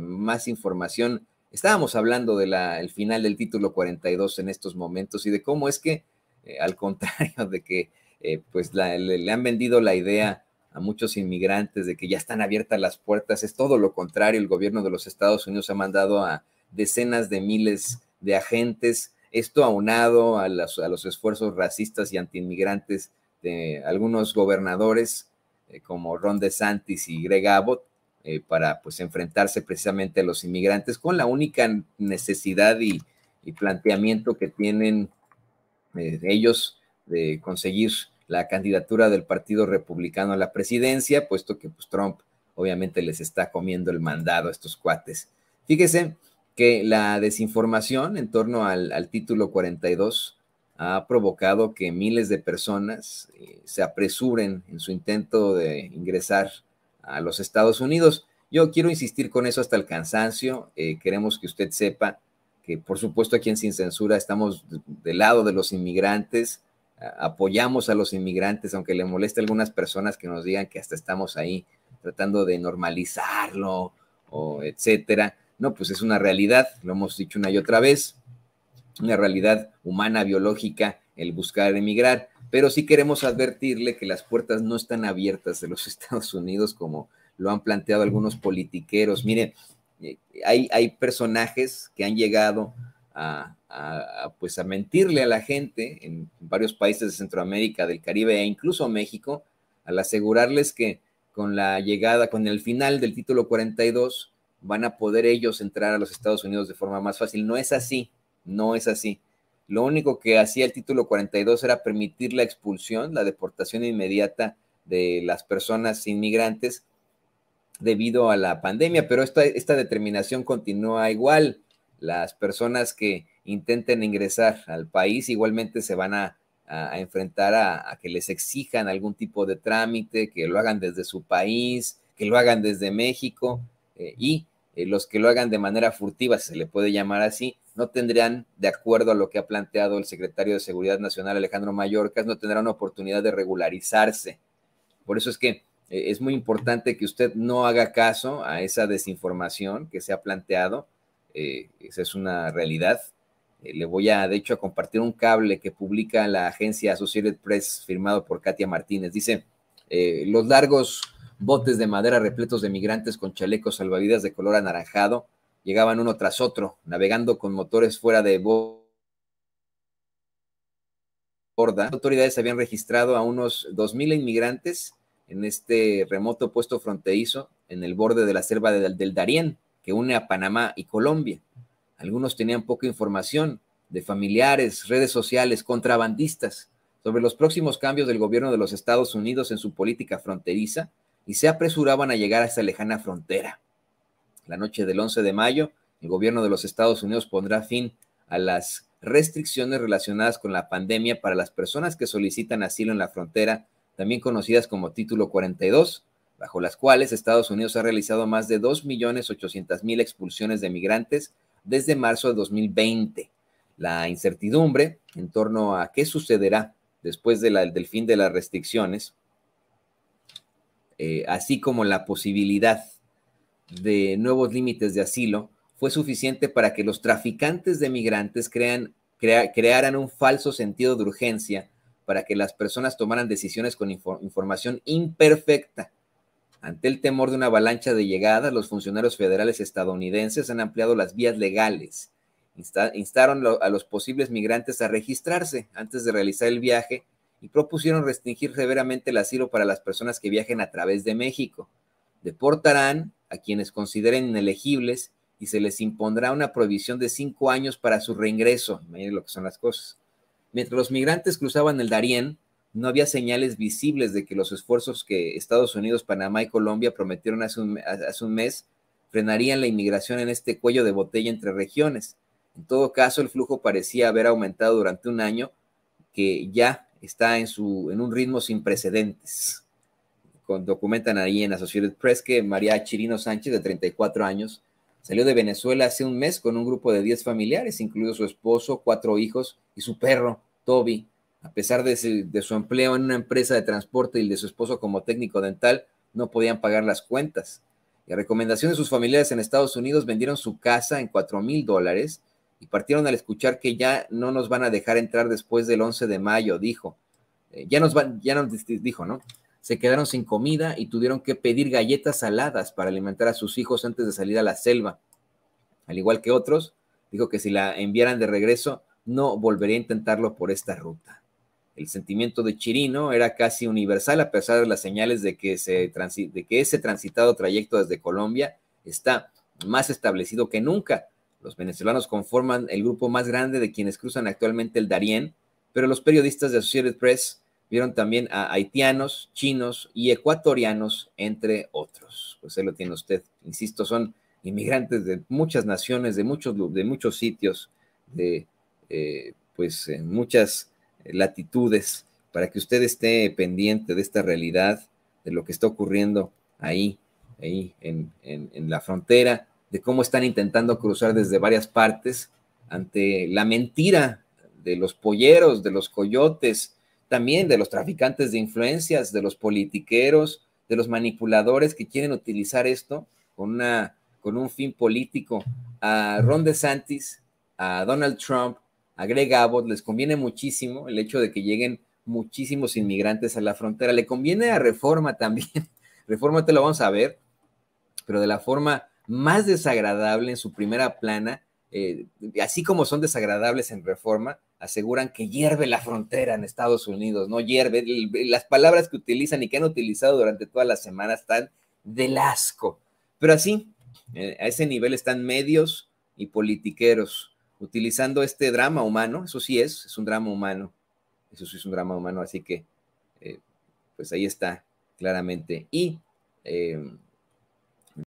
más, información. Estábamos hablando del final del título 42 en estos momentos y de cómo es que, eh, al contrario de que eh, pues le, han vendido la idea a muchos inmigrantes de que ya están abiertas las puertas, es todo lo contrario. El gobierno de los Estados Unidos ha mandado a decenas de miles de agentes, esto aunado a, a los esfuerzos racistas y antiinmigrantes de algunos gobernadores eh, como Ron DeSantis y Greg Abbott, eh, para pues enfrentarse precisamente a los inmigrantes con la única necesidad y, planteamiento que tienen eh, ellos de conseguir la candidatura del Partido Republicano a la presidencia, puesto que pues, Trump obviamente les está comiendo el mandado a estos cuates. Fíjese que la desinformación en torno al, al título 42 ha provocado que miles de personas eh, se apresuren en su intento de ingresar a los Estados Unidos. Yo quiero insistir con eso hasta el cansancio. Eh, queremos que usted sepa que, por supuesto, aquí en Sin Censura estamos del lado de los inmigrantes, apoyamos a los inmigrantes, aunque le moleste a algunas personas que nos digan que hasta estamos ahí tratando de normalizarlo o etcétera. No, pues es una realidad, lo hemos dicho una y otra vez, una realidad humana, biológica, el buscar emigrar pero sí queremos advertirle que las puertas no están abiertas de los Estados Unidos como lo han planteado algunos politiqueros. Miren, eh, hay, personajes que han llegado a, pues a mentirle a la gente en varios países de Centroamérica, del Caribe e incluso México, al asegurarles que con la llegada, con el final del título 42, van a poder ellos entrar a los Estados Unidos de forma más fácil. No es así, no es así. Lo único que hacía el título 42 era permitir la expulsión, la deportación inmediata de las personas inmigrantes debido a la pandemia, pero esta, determinación continúa igual. Las personas que intenten ingresar al país igualmente se van a, enfrentar a, que les exijan algún tipo de trámite, que lo hagan desde su país, que lo hagan desde México eh, y eh, los que lo hagan de manera furtiva, se le puede llamar así, no tendrían, de acuerdo a lo que ha planteado el secretario de Seguridad Nacional Alejandro mallorcas no tendrán oportunidad de regularizarse. Por eso es que eh, es muy importante que usted no haga caso a esa desinformación que se ha planteado. Eh, esa es una realidad. Eh, le voy a, de hecho, a compartir un cable que publica la agencia Associated Press firmado por Katia Martínez. Dice, los largos botes de madera repletos de migrantes con chalecos salvavidas de color anaranjado llegaban uno tras otro, navegando con motores fuera de borda. Las autoridades habían registrado a unos 2.000 inmigrantes en este remoto puesto fronterizo en el borde de la selva del, del Darién, que une a Panamá y Colombia. Algunos tenían poca información de familiares, redes sociales, contrabandistas sobre los próximos cambios del gobierno de los Estados Unidos en su política fronteriza y se apresuraban a llegar a esa lejana frontera. La noche del 11 de mayo, el gobierno de los Estados Unidos pondrá fin a las restricciones relacionadas con la pandemia para las personas que solicitan asilo en la frontera, también conocidas como Título 42, bajo las cuales Estados Unidos ha realizado más de 2.800.000 expulsiones de migrantes desde marzo de 2020. La incertidumbre en torno a qué sucederá después del fin de las restricciones, eh, así como la posibilidad de nuevos límites de asilo fue suficiente para que los traficantes de migrantes crean, crearan un falso sentido de urgencia para que las personas tomaran decisiones con información imperfecta. Ante el temor de una avalancha de llegadas, los funcionarios federales estadounidenses han ampliado las vías legales. instaron a los posibles migrantes a registrarse antes de realizar el viaje y propusieron restringir severamente el asilo para las personas que viajen a través de México. Deportarán a quienes consideren inelegibles y se les impondrá una prohibición de cinco años para su reingreso. Miren lo que son las cosas. Mientras los migrantes cruzaban el Darién, no había señales visibles de que los esfuerzos que Estados Unidos, Panamá y Colombia prometieron hace un, mes frenarían la inmigración en este cuello de botella entre regiones. En todo caso, el flujo parecía haber aumentado durante un año que ya está en, en un ritmo sin precedentes documentan ahí en Associated Press que María Chirino Sánchez, de 34 años, salió de Venezuela hace un mes con un grupo de 10 familiares, incluido su esposo, cuatro hijos y su perro, Toby. A pesar de su, empleo en una empresa de transporte y de su esposo como técnico dental, no podían pagar las cuentas. Y a recomendación de sus familiares en Estados Unidos, vendieron su casa en 4 mil dólares y partieron al escuchar que ya no nos van a dejar entrar después del 11 de mayo, dijo. Eh, ya nos van, ya nos dijo, ¿no? se quedaron sin comida y tuvieron que pedir galletas saladas para alimentar a sus hijos antes de salir a la selva. Al igual que otros, dijo que si la enviaran de regreso, no volvería a intentarlo por esta ruta. El sentimiento de Chirino era casi universal a pesar de las señales de que, se de que ese transitado trayecto desde Colombia está más establecido que nunca. Los venezolanos conforman el grupo más grande de quienes cruzan actualmente el Darién, pero los periodistas de Associated Press Vieron también a haitianos, chinos y ecuatorianos, entre otros. Pues ahí lo tiene usted. Insisto, son inmigrantes de muchas naciones, de muchos, de muchos sitios, de eh, pues en eh, muchas latitudes, para que usted esté pendiente de esta realidad, de lo que está ocurriendo ahí, ahí en la frontera, de cómo están intentando cruzar desde varias partes ante la mentira de los polleros, de los coyotes, también de los traficantes de influencias, de los politiqueros, de los manipuladores que quieren utilizar esto con, una, con un fin político. A Ron DeSantis, a Donald Trump, a Greg Abbott les conviene muchísimo el hecho de que lleguen muchísimos inmigrantes a la frontera. Le conviene a Reforma también. Reforma te lo vamos a ver, pero de la forma más desagradable en su primera plana eh, así como son desagradables en reforma, aseguran que hierve la frontera en Estados Unidos, no hierve. Las palabras que utilizan y que han utilizado durante toda la semana están del asco. Pero así, eh, a ese nivel están medios y politiqueros utilizando este drama humano, eso sí es, es un drama humano, eso sí es un drama humano, así que eh, pues ahí está claramente. Y